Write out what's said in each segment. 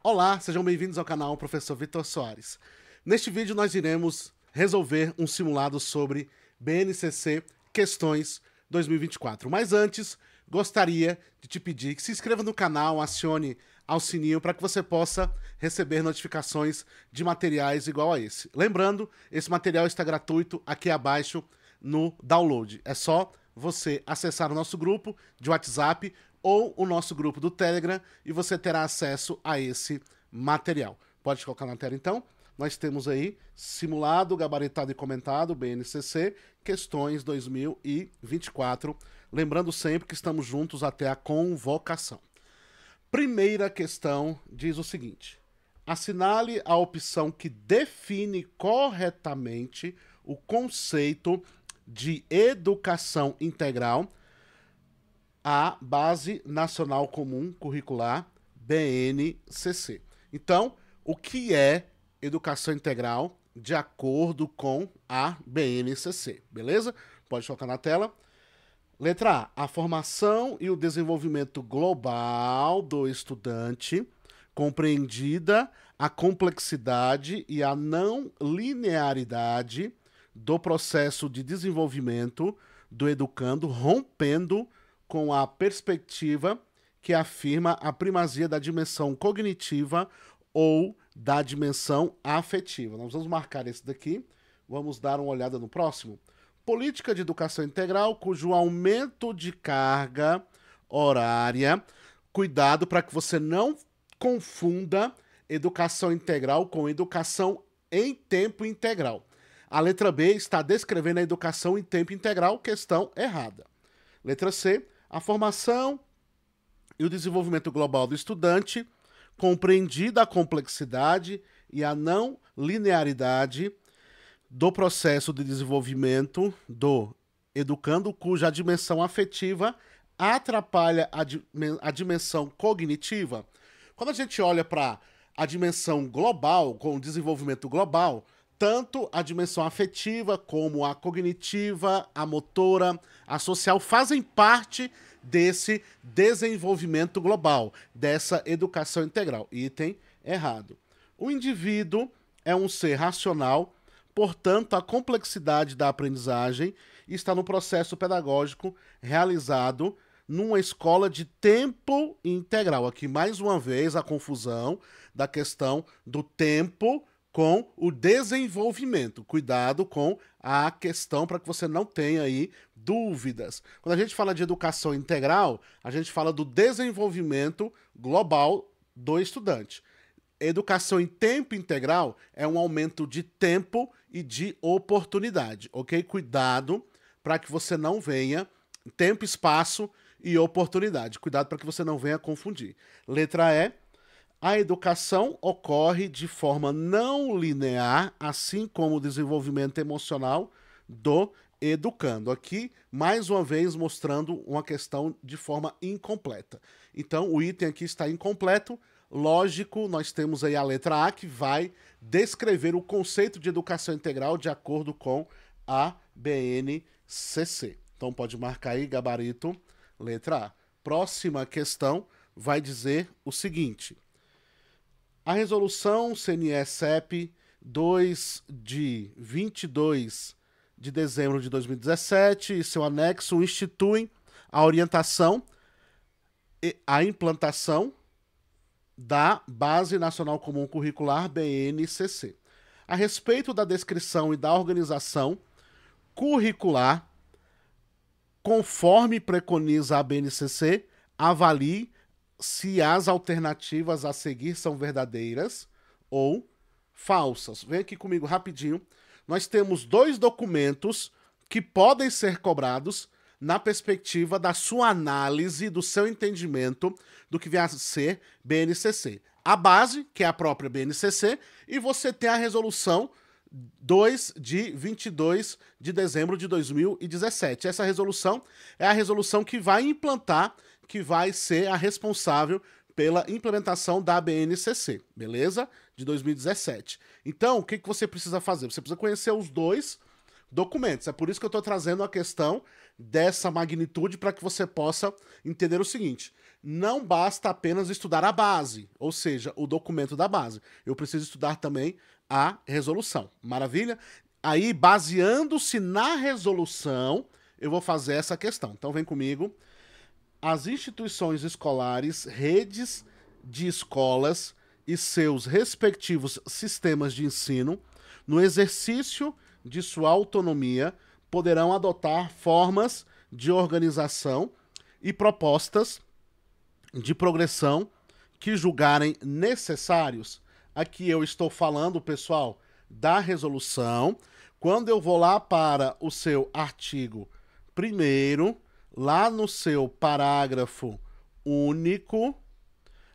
Olá, sejam bem-vindos ao canal Professor Vitor Soares. Neste vídeo nós iremos resolver um simulado sobre BNCC Questões 2024. Mas antes, gostaria de te pedir que se inscreva no canal, acione ao sininho para que você possa receber notificações de materiais igual a esse. Lembrando, esse material está gratuito aqui abaixo no download. É só você acessar o nosso grupo de WhatsApp ou o nosso grupo do Telegram e você terá acesso a esse material. Pode colocar na tela então. Nós temos aí simulado, gabaritado e comentado, BNCC, questões 2024. Lembrando sempre que estamos juntos até a convocação. Primeira questão diz o seguinte: assinale a opção que define corretamente o conceito de educação integral a Base Nacional Comum Curricular, BNCC. Então, o que é educação integral de acordo com a BNCC, beleza? Pode colocar na tela. Letra A, a formação e o desenvolvimento global do estudante, compreendida a complexidade e a não linearidade do processo de desenvolvimento do educando, rompendo com a perspectiva que afirma a primazia da dimensão cognitiva ou da dimensão afetiva. Nós vamos marcar esse daqui. Vamos dar uma olhada no próximo. Política de educação integral cujo aumento de carga horária, cuidado para que você não confunda educação integral com educação em tempo integral. A letra B está descrevendo a educação em tempo integral, questão errada. Letra C, a formação e o desenvolvimento global do estudante, compreendida a complexidade e a não linearidade do processo de desenvolvimento do educando, cuja dimensão afetiva atrapalha a, a dimensão cognitiva. Quando a gente olha para a dimensão global, com o desenvolvimento global, tanto a dimensão afetiva como a cognitiva, a motora, a social fazem parte desse desenvolvimento global, dessa educação integral. Item errado. O indivíduo é um ser racional, portanto, a complexidade da aprendizagem está no processo pedagógico realizado numa escola de tempo integral. Aqui, mais uma vez, a confusão da questão do tempo com o desenvolvimento. Cuidado com a questão para que você não tenha aí dúvidas. Quando a gente fala de educação integral, a gente fala do desenvolvimento global do estudante. Educação em tempo integral é um aumento de tempo e de oportunidade, ok? Cuidado para que você não venha tempo, espaço e oportunidade. Cuidado para que você não venha confundir. Letra E. A educação ocorre de forma não linear, assim como o desenvolvimento emocional do educando. Aqui, mais uma vez, mostrando uma questão de forma incompleta. Então, o item aqui está incompleto. Lógico, nós temos aí a letra A que vai descrever o conceito de educação integral de acordo com a BNCC. Então, pode marcar aí, gabarito, letra A. Próxima questão vai dizer o seguinte. A resolução CNE-CEP 2 de 22 de dezembro de 2017 e seu anexo instituem a orientação e a implantação da Base Nacional Comum Curricular BNCC. A respeito da descrição e da organização curricular, conforme preconiza a BNCC, avalie se as alternativas a seguir são verdadeiras ou falsas. Vem aqui comigo rapidinho nós temos dois documentos que podem ser cobrados na perspectiva da sua análise, do seu entendimento do que vem a ser BNCC. A base, que é a própria BNCC, e você tem a resolução 2 de 22 de dezembro de 2017. Essa resolução é a resolução que vai implantar, que vai ser a responsável pela implementação da BNCC, beleza? De 2017. Então, o que, que você precisa fazer? Você precisa conhecer os dois documentos. É por isso que eu estou trazendo a questão dessa magnitude para que você possa entender o seguinte: não basta apenas estudar a base, ou seja, o documento da base. Eu preciso estudar também a resolução. Maravilha? Aí, baseando-se na resolução, eu vou fazer essa questão. Então, vem comigo as instituições escolares, redes de escolas e seus respectivos sistemas de ensino, no exercício de sua autonomia, poderão adotar formas de organização e propostas de progressão que julgarem necessários. Aqui eu estou falando, pessoal, da resolução. Quando eu vou lá para o seu artigo primeiro, lá no seu parágrafo único,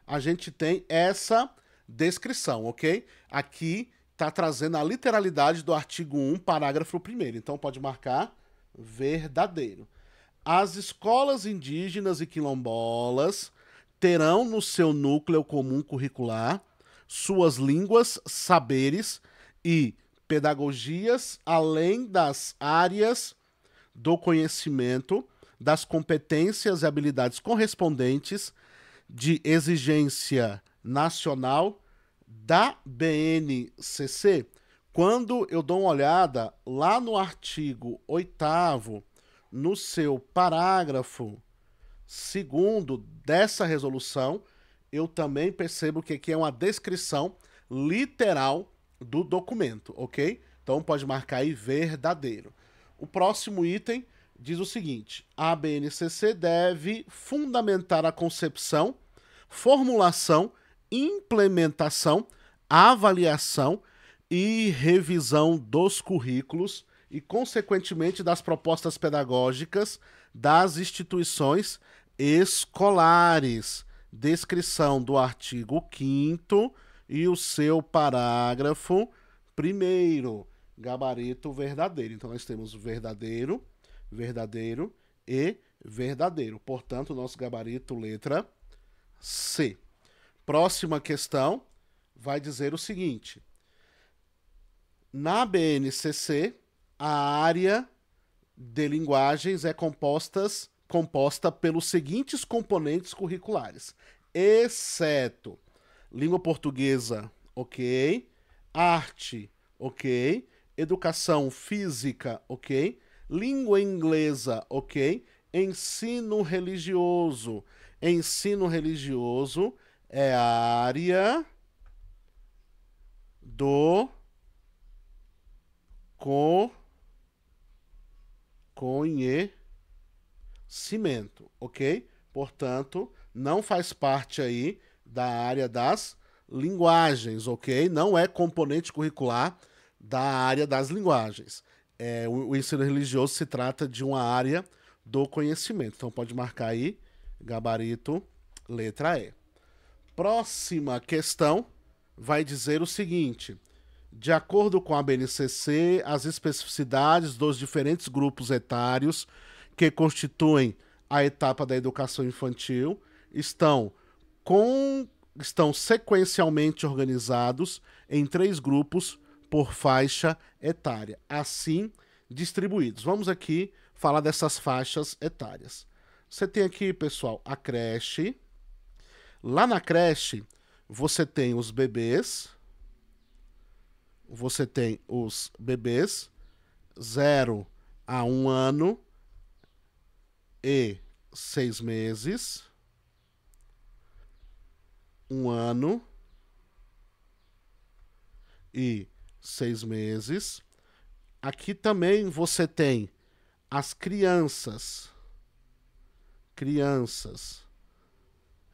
a gente tem essa descrição, ok? Aqui está trazendo a literalidade do artigo 1, parágrafo 1. Então pode marcar verdadeiro. As escolas indígenas e quilombolas terão no seu núcleo comum curricular suas línguas, saberes e pedagogias, além das áreas do conhecimento das competências e habilidades correspondentes de exigência nacional da BNCC, quando eu dou uma olhada lá no artigo 8 no seu parágrafo segundo dessa resolução, eu também percebo que aqui é uma descrição literal do documento, ok? Então pode marcar aí verdadeiro. O próximo item diz o seguinte: a BNCC deve fundamentar a concepção, formulação, implementação, avaliação e revisão dos currículos e, consequentemente, das propostas pedagógicas das instituições escolares. Descrição do artigo 5 e o seu parágrafo primeiro. Gabarito verdadeiro. Então, nós temos o verdadeiro, verdadeiro e verdadeiro. Portanto, nosso gabarito, letra C. Próxima questão vai dizer o seguinte: na BNCC, a área de linguagens é compostas, composta pelos seguintes componentes curriculares, exceto língua portuguesa, ok, arte, ok, educação física, ok, língua inglesa, ok? Ensino religioso. Ensino religioso é a área do co conhecimento, ok? Portanto, não faz parte aí da área das linguagens, ok? Não é componente curricular da área das linguagens é, o, o, ensino religioso se trata de uma área do conhecimento. Então pode marcar aí, gabarito, letra E. Próxima questão vai dizer o seguinte: de acordo com a BNCC, as especificidades dos diferentes grupos etários que constituem a etapa da educação infantil estão com estão sequencialmente organizados em três grupos por faixa etária. Assim, distribuídos. Vamos aqui falar dessas faixas etárias. Você tem aqui, pessoal, a creche. Lá na creche, você tem os bebês. Você tem os bebês 0 a 1 um ano e 6 meses. 1 um ano e 6 meses Aqui também você tem as crianças. Crianças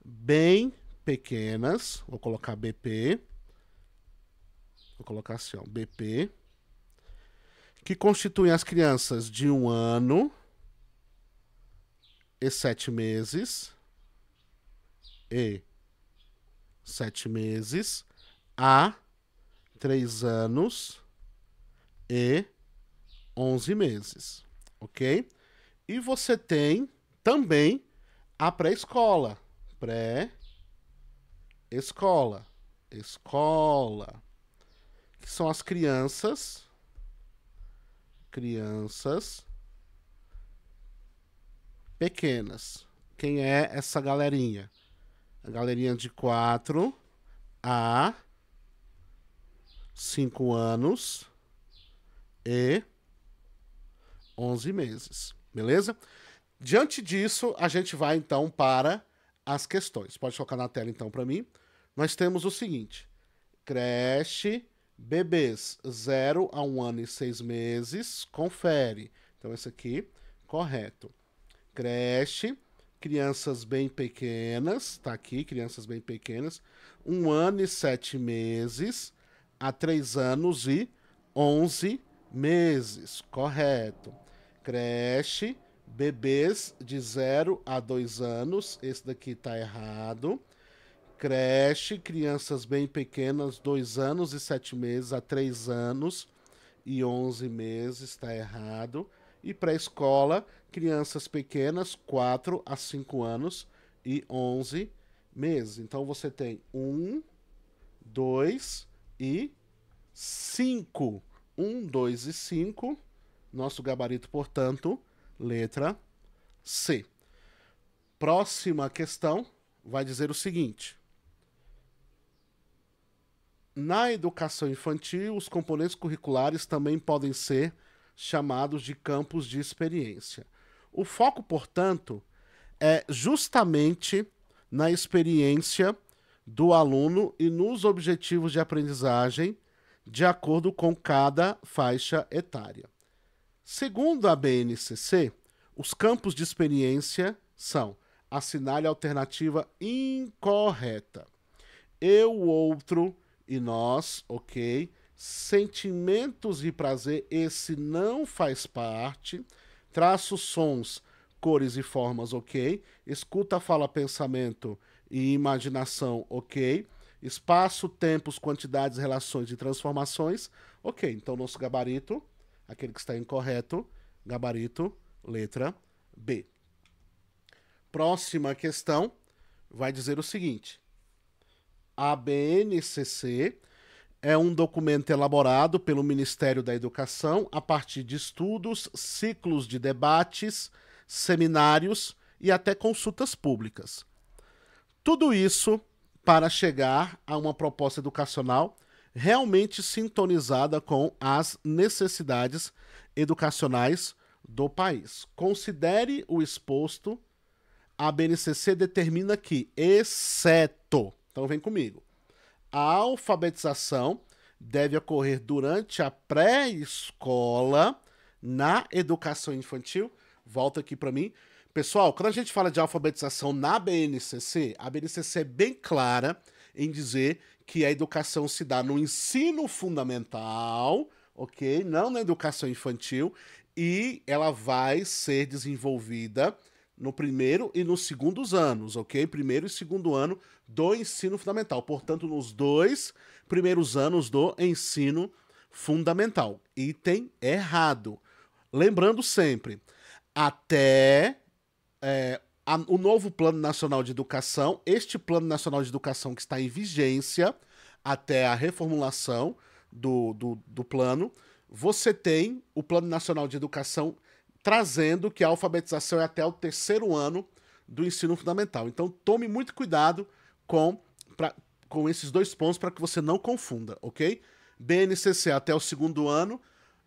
bem pequenas. Vou colocar BP. Vou colocar assim, ó, BP. Que constituem as crianças de um ano e sete meses. E sete meses a três anos e 11 meses, ok? E você tem também a pré-escola. Pré-escola. Escola. Que são as crianças. Crianças pequenas. Quem é essa galerinha? A galerinha de 4 a 5 anos e 11 meses, beleza? Diante disso, a gente vai então para as questões. Pode colocar na tela então para mim. Nós temos o seguinte: creche, bebês 0 a 1 um ano e 6 meses, confere. Então esse aqui, correto. Creche, crianças bem pequenas, tá aqui, crianças bem pequenas, 1 um ano e 7 meses a 3 anos e 11 meses, correto creche, bebês de 0 a 2 anos, esse daqui tá errado. Creche, crianças bem pequenas, 2 anos e 7 meses a 3 anos e 11 meses, tá errado. E pré-escola, crianças pequenas, 4 a 5 anos e 11 meses. Então você tem 1, 2 e 5. 1, 2 e 5 nosso gabarito, portanto, letra C. Próxima questão vai dizer o seguinte: Na educação infantil, os componentes curriculares também podem ser chamados de campos de experiência. O foco, portanto, é justamente na experiência do aluno e nos objetivos de aprendizagem de acordo com cada faixa etária. Segundo a BNCC, os campos de experiência são assinale a alternativa incorreta, eu, o outro e nós, ok? Sentimentos e prazer, esse não faz parte. Traços, sons, cores e formas, ok? Escuta, fala, pensamento e imaginação, ok? Espaço, tempos, quantidades, relações e transformações, ok? Então, nosso gabarito aquele que está incorreto, gabarito, letra B. Próxima questão vai dizer o seguinte: a BNCC é um documento elaborado pelo Ministério da Educação a partir de estudos, ciclos de debates, seminários e até consultas públicas. Tudo isso para chegar a uma proposta educacional realmente sintonizada com as necessidades educacionais do país. Considere o exposto. A BNCC determina que, exceto, então vem comigo, a alfabetização deve ocorrer durante a pré-escola na educação infantil. Volta aqui para mim. Pessoal, quando a gente fala de alfabetização na BNCC, a BNCC é bem clara em dizer que a educação se dá no ensino fundamental, ok? Não na educação infantil, e ela vai ser desenvolvida no primeiro e nos segundos anos, ok? Primeiro e segundo ano do ensino fundamental. Portanto, nos dois primeiros anos do ensino fundamental. Item errado. Lembrando sempre, até é, a, o novo Plano Nacional de Educação, este Plano Nacional de Educação que está em vigência até a reformulação do, do, do plano, você tem o Plano Nacional de Educação trazendo que a alfabetização é até o terceiro ano do ensino fundamental. Então tome muito cuidado com, pra, com esses dois pontos para que você não confunda, ok? BNCC até o segundo ano,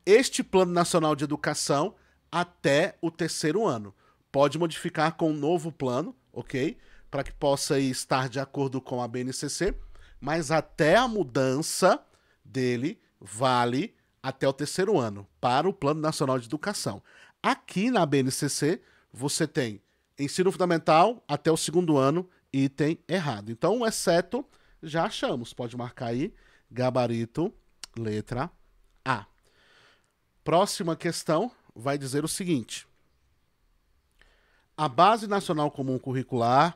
este Plano Nacional de Educação até o terceiro ano pode modificar com um novo plano, ok? Para que possa estar de acordo com a BNCC, mas até a mudança dele vale até o terceiro ano, para o Plano Nacional de Educação. Aqui na BNCC, você tem ensino fundamental até o segundo ano, item errado. Então, exceto, já achamos. Pode marcar aí, gabarito, letra A. Próxima questão vai dizer o seguinte a Base Nacional Comum Curricular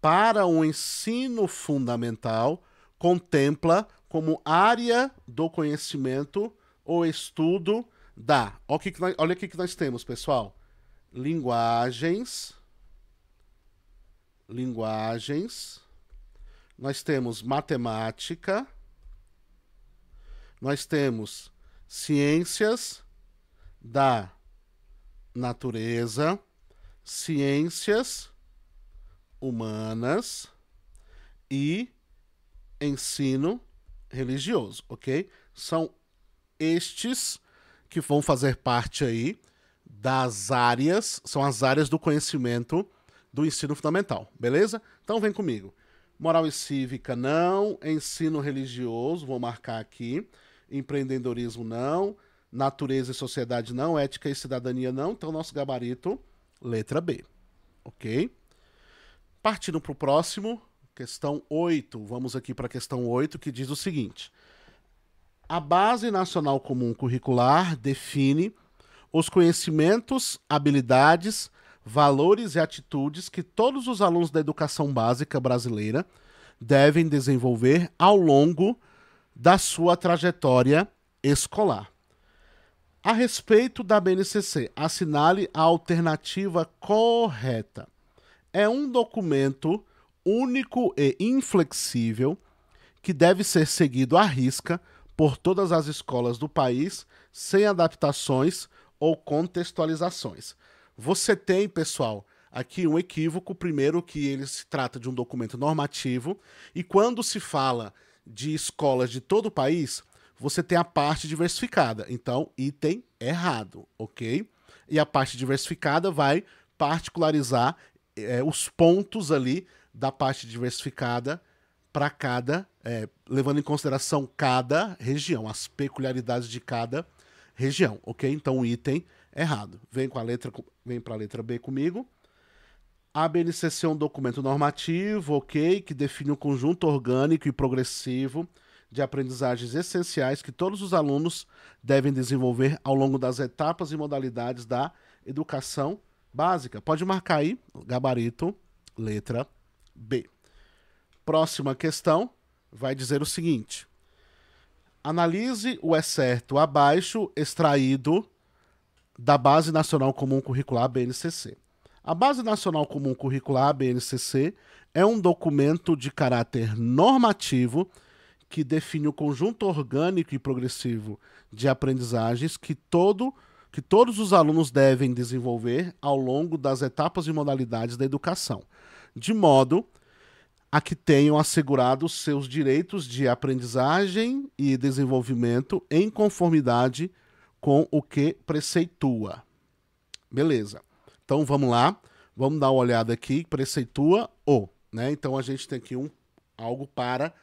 para o ensino fundamental contempla como área do conhecimento ou estudo da. Olha o que, que, nós, olha o que, que nós temos, pessoal. Linguagens. Linguagens. Nós temos matemática. Nós temos ciências da natureza Ciências Humanas e Ensino Religioso, ok? São estes que vão fazer parte aí das áreas, são as áreas do conhecimento do ensino fundamental, beleza? Então vem comigo. Moral e cívica não, ensino religioso, vou marcar aqui, empreendedorismo não, natureza e sociedade não, ética e cidadania não, então nosso gabarito Letra B. Ok? Partindo para o próximo, questão 8. Vamos aqui para a questão 8, que diz o seguinte: A Base Nacional Comum Curricular define os conhecimentos, habilidades, valores e atitudes que todos os alunos da educação básica brasileira devem desenvolver ao longo da sua trajetória escolar. A respeito da BNCC, assinale a alternativa correta. É um documento único e inflexível que deve ser seguido à risca por todas as escolas do país, sem adaptações ou contextualizações. Você tem, pessoal, aqui um equívoco. Primeiro, que ele se trata de um documento normativo, e quando se fala de escolas de todo o país, você tem a parte diversificada. Então, item errado, ok? E a parte diversificada vai particularizar é, os pontos ali da parte diversificada para cada, é, levando em consideração cada região, as peculiaridades de cada região, ok? Então, item errado. Vem com a letra, vem para a letra B comigo. A BNCC é um documento normativo, ok, que define o um conjunto orgânico e progressivo de aprendizagens essenciais que todos os alunos devem desenvolver ao longo das etapas e modalidades da educação básica. Pode marcar aí, gabarito, letra B. Próxima questão vai dizer o seguinte: analise o excerto abaixo extraído da Base Nacional Comum Curricular BNCC. A Base Nacional Comum Curricular BNCC é um documento de caráter normativo que define o conjunto orgânico e progressivo de aprendizagens que, todo, que todos os alunos devem desenvolver ao longo das etapas e modalidades da educação, de modo a que tenham assegurado seus direitos de aprendizagem e desenvolvimento em conformidade com o que preceitua. Beleza. Então vamos lá, vamos dar uma olhada aqui, preceitua o, né? Então a gente tem aqui um algo para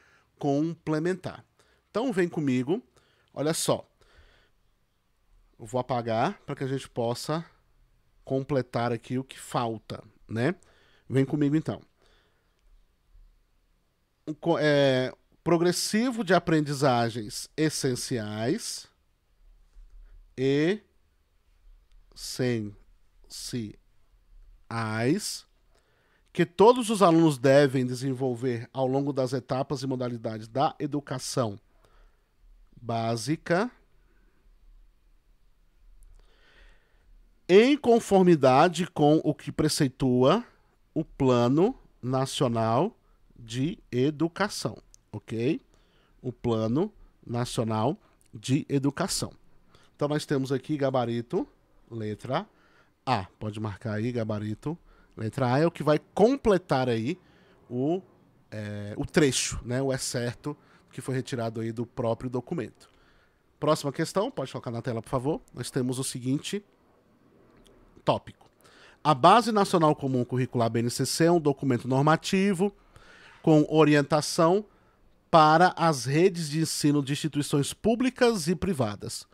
complementar. Então vem comigo, olha só. Eu vou apagar para que a gente possa completar aqui o que falta, né? Vem comigo então. É, progressivo de aprendizagens essenciais e sem se ais que todos os alunos devem desenvolver ao longo das etapas e modalidades da educação básica, em conformidade com o que preceitua o Plano Nacional de Educação, ok? O Plano Nacional de Educação. Então, nós temos aqui gabarito, letra A. Pode marcar aí, gabarito Letra A é o que vai completar aí o, é, o trecho, né? o excerto que foi retirado aí do próprio documento. Próxima questão, pode colocar na tela, por favor. Nós temos o seguinte tópico. A Base Nacional Comum Curricular BNCC é um documento normativo com orientação para as redes de ensino de instituições públicas e privadas,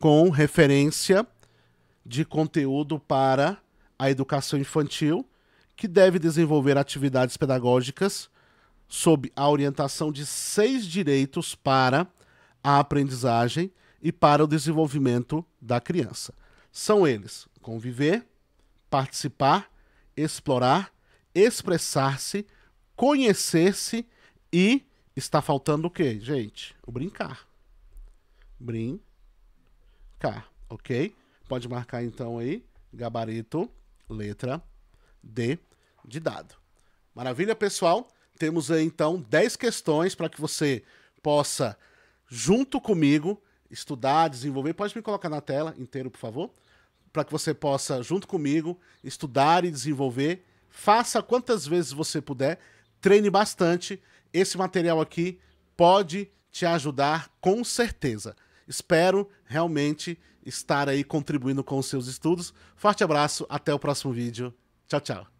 com referência de conteúdo para a educação infantil, que deve desenvolver atividades pedagógicas sob a orientação de seis direitos para a aprendizagem e para o desenvolvimento da criança. São eles: conviver, participar, explorar, expressar-se, conhecer-se e está faltando o quê, gente? O brincar. Brincar, ok? Pode marcar então aí, gabarito letra D de dado. Maravilha, pessoal? Temos aí então 10 questões para que você possa, junto comigo, estudar, desenvolver. Pode me colocar na tela inteiro, por favor? Para que você possa, junto comigo, estudar e desenvolver. Faça quantas vezes você puder, treine bastante. Esse material aqui pode te ajudar com certeza. Espero realmente estar aí contribuindo com os seus estudos. Forte abraço, até o próximo vídeo. Tchau, tchau.